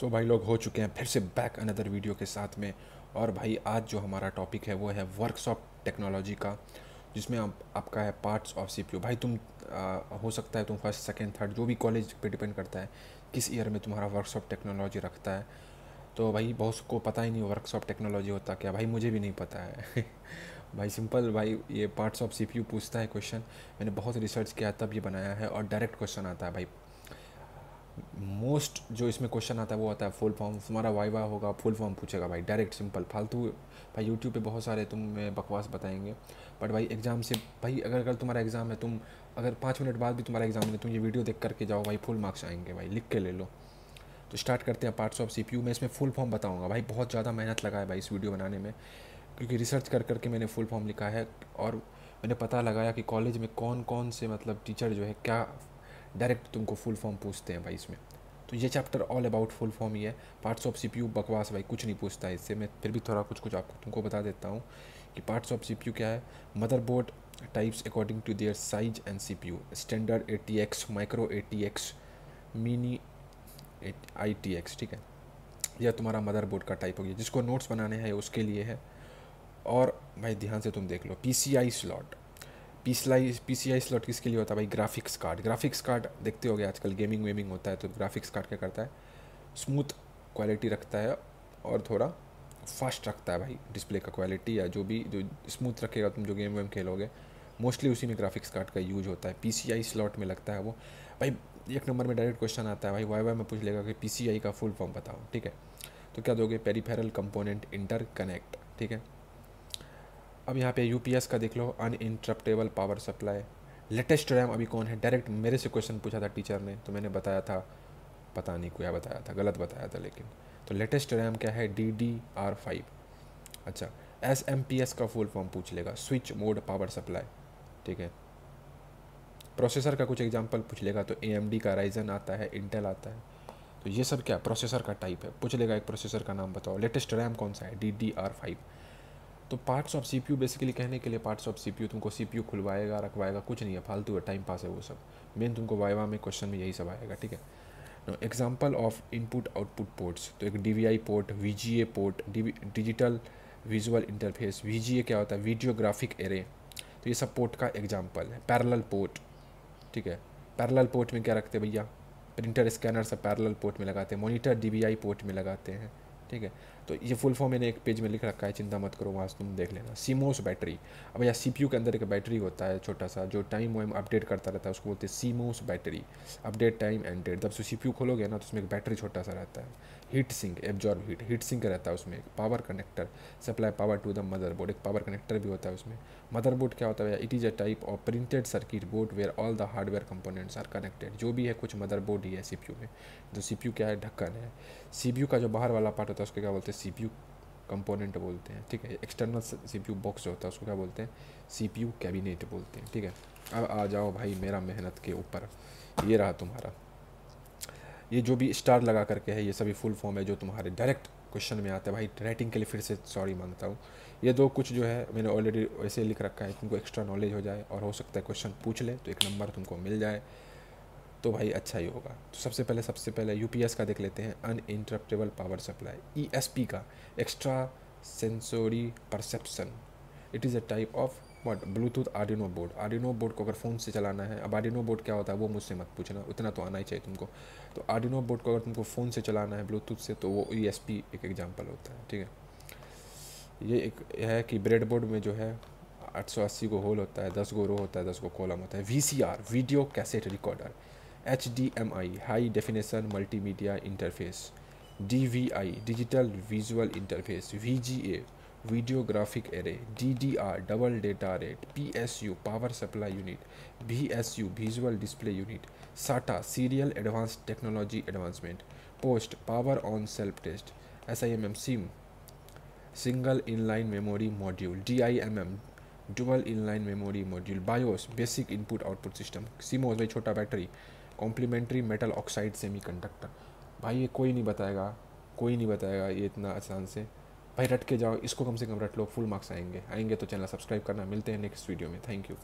सो भाई लोग हो चुके हैं फिर से बैक अनदर वीडियो के साथ में और भाई आज जो हमारा टॉपिक है वो है वर्कशॉप टेक्नोलॉजी का जिसमें आप, आपका है पार्ट्स ऑफ सी भाई तुम आ, हो सकता है तुम फर्स्ट सेकेंड थर्ड जो भी कॉलेज पे डिपेंड करता है किस ईयर में तुम्हारा वर्कशॉप टेक्नोलॉजी रखता है तो भाई बहुत को पता ही नहीं वर्कशॉप टेक्नोलॉजी होता क्या भाई मुझे भी नहीं पता है भाई सिंपल भाई ये पार्ट्स ऑफ सी पूछता है क्वेश्चन मैंने बहुत रिसर्च किया तब ये बनाया है और डायरेक्ट क्वेश्चन आता है भाई मोस्ट जो इसमें क्वेश्चन आता है वो आता है फुल फॉर्म तुम्हारा वाई वाई होगा फुल फॉर्म पूछेगा भाई डायरेक्ट सिंपल फालतू भाई यूट्यूब पे बहुत सारे मैं बकवास बताएंगे बट भाई एग्ज़ाम से भाई अगर अगर तुम्हारा एग्ज़ाम है तुम अगर पाँच मिनट बाद भी तुम्हारा एग्ज़ाम है तुम ये वीडियो देख करके जाओ भाई फुल मार्क्स आएंगे भाई लिख के ले लो तो स्टार्ट करते हैं parts of C P U मैं इसमें फुल फॉर्म बताऊँगा भाई बहुत ज़्यादा मेहनत लगा है भाई इस वीडियो बनाने में क्योंकि रिसर्च कर करके मैंने फुल फॉर्म लिखा है और मैंने पता लगाया कि कॉलेज में कौन कौन से मतलब टीचर जो है क्या डायरेक्ट तुमको फुल फॉर्म पूछते हैं भाई इसमें तो ये chapter all about full form ही है पार्ट्स ऑफ सीपीयू बकवास भाई कुछ नहीं पूछता है इससे मैं फिर भी थोड़ा कुछ कुछ आपको तुमको बता देता हूँ कि पार्ट्स ऑफ सीपीयू क्या है motherboard types according to their size and CPU standard A T X micro A T X mini I T X ठीक है यह तुम्हारा मदरबोर्ड का टाइप हो गया जिसको नोट्स बनाने हैं उसके लिए है और भाई ध्यान से तुम देख लो P C I slot PCI I slot किसके लिए होता है भाई ग्राफिक्स कार्ड ग्राफिक्स कार्ड देखते हो गए आजकल गेमिंग वेमिंग होता है तो ग्राफिक्स कार्ड क्या करता है स्मूथ क्वालिटी रखता है और थोड़ा फास्ट रखता है भाई डिस्प्ले का क्वालिटी या जो भी जो स्मूथ रखेगा तुम जो गेम वेम खेलोगे मोस्टली उसी में ग्राफिक्स कार्ड का यूज होता है पी स्लॉट में लगता है वो भाई एक नंबर में डायरेक्ट क्वेश्चन आता है भाई वाई वाई में पूछ लेगा कि पी का फुल फॉर्म बताओ ठीक है तो क्या दोगे पेरीफेरल कंपोनेंट इंटर ठीक है अब यहाँ पे यूपीएस का देख लो uninterruptible power supply latest RAM अभी कौन है डायरेक्ट मेरे से क्वेश्चन पूछा था टीचर ने तो मैंने बताया था पता नहीं क्या बताया था गलत बताया था लेकिन तो लेटेस्ट रैम क्या है डी डी आर फाइव अच्छा एस एम पी एस का फुल फॉर्म पूछ लेगा स्विच मोड पावर सप्लाई ठीक है प्रोसेसर का कुछ एग्जाम्पल पूछ लेगा तो ए एम डी का राइजन आता है इंटेल आता है तो ये सब क्या प्रोसेसर का टाइप है पूछ लेगा एक प्रोसेसर का नाम बताओ लेटेस्ट रैम कौन सा है डी डी आर फाइव तो पार्ट्स ऑफ सीपीयू बेसिकली कहने के लिए पार्ट्स ऑफ सीपीयू तुमको सीपीयू खुलवाएगा रखवाएगा कुछ नहीं है फालतू है टाइम पास है वो सब मेन तुमको वाइवा में क्वेश्चन में यही सब आएगा ठीक है example of input output ports तो एक D port V port digital visual interface V क्या होता है वीडियोग्राफिक एरे तो ये सब पोर्ट का एग्जाम्पल है पैरल पोर्ट ठीक है पैरल पोर्ट में क्या रखते हैं भैया प्रिंटर स्कैनर सब पैरल पोर्ट में लगाते हैं मोनीटर डी पोर्ट में लगाते हैं ठीक है तो ये फुल फॉर्म मैंने एक पेज में लिख रखा है चिंता मत करो वहाँ से तुम देख लेना सीमोस बैटरी अब या सी के अंदर एक बैटरी होता है छोटा सा जो टाइम वाइम अपडेट करता रहता है उसको बोलते हैं CMOS battery update time and date जब सी खोलोगे ना तो उसमें एक बैटरी छोटा सा रहता है heat sink absorb heat heat sink रहता है उसमें एक power connector supply power to the board एक पावर कनेक्टर भी होता है उसमें बोर्ड क्या होता है it is a type of printed circuit board where all the hardware components are connected जो भी है कुछ बोर्ड ही है सी में जो सी क्या है ढक्कन है सी का जो बाहर वाला पार्ट होता है होता है उसको क्या बोलते हैं सी कंपोनेंट बोलते हैं ठीक है एक्सटर्नल सी बॉक्स जो होता है उसको क्या बोलते हैं सी कैबिनेट बोलते हैं ठीक है अब आ जाओ भाई मेरा मेहनत के ऊपर ये रहा तुम्हारा ये जो भी स्टार लगा करके है ये सभी फुल फॉर्म है जो तुम्हारे डायरेक्ट क्वेश्चन में आता है भाई राइटिंग के लिए फिर से सॉरी मांगता हूँ ये दो कुछ जो है मैंने ऑलरेडी ऐसे लिख रखा है तुमको एक्स्ट्रा नॉलेज हो जाए और हो सकता है क्वेश्चन पूछ ले तो एक नंबर तुमको मिल जाए तो भाई अच्छा ही होगा तो सबसे पहले सबसे पहले यू का देख लेते हैं अन इंटरप्टेबल पावर सप्लाई ई का extra sensory perception it is a type of but Bluetooth Arduino board Arduino board को अगर फ़ोन से चलाना है अब आर्डिनो बोर्ड क्या होता है वो मुझसे मत पूछना उतना तो आना ही चाहिए तुमको तो आर्डिनो बोर्ड को अगर तुमको फ़ोन से चलाना है ब्लूटूथ से तो वो ई एस पी एक एग्जाम्पल होता है ठीक है ये एक है कि ब्रेड बोर्ड में जो है आठ सौ अस्सी को होल होता है दस गो रो होता है दस गो कॉलम होता है V C R video cassette recorder H D M I high definition multimedia interface D V I digital visual interface V G A video graphic array D D R double data rate P S U power supply unit B S U visual display unit SATA serial advance technology advancement post power on self test S I M M SIMM single inline memory module D I M M डुबल inline memory module BIOS basic input output system CMOS भाई छोटा battery complementary metal oxide semiconductor भाई ये कोई नहीं बताएगा कोई नहीं बताएगा ये इतना आसान से भाई रट के जाओ इसको कम से कम रट लो फुल मार्क्स आएंगे आएंगे तो चैनल सब्सक्राइब करना मिलते हैं नेक्स्ट वीडियो में थैंक यू